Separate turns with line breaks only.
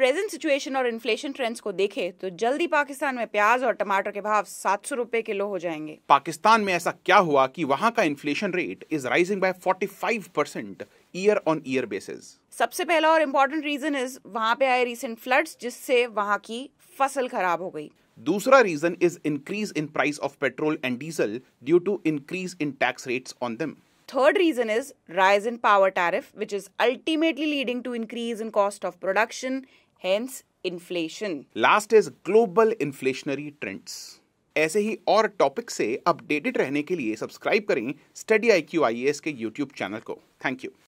present situation और inflation trends को देखें तो जल्दी पाकिस्तान में प्याज और टमाटर के भाव 700 रुपए किलो हो जाएंगे
पाकिस्तान में ऐसा क्या हुआ कि वहाँ का inflation rate is rising by 45 percent year on year basis
सबसे पहला और इम्पोर्टेंट रीजन इज वहाँ पे आए रिसेंट फ्लड जिससे वहाँ की फसल खराब हो गई
दूसरा reason is increase in price of petrol and diesel due to increase in tax rates on them
third reason is rise in power tariff which is ultimately leading to increase in cost of production hence inflation
last is global inflationary trends ऐसे ही और topic से updated रहने के लिए subscribe करें study I Q I S के YouTube channel को थैंक यू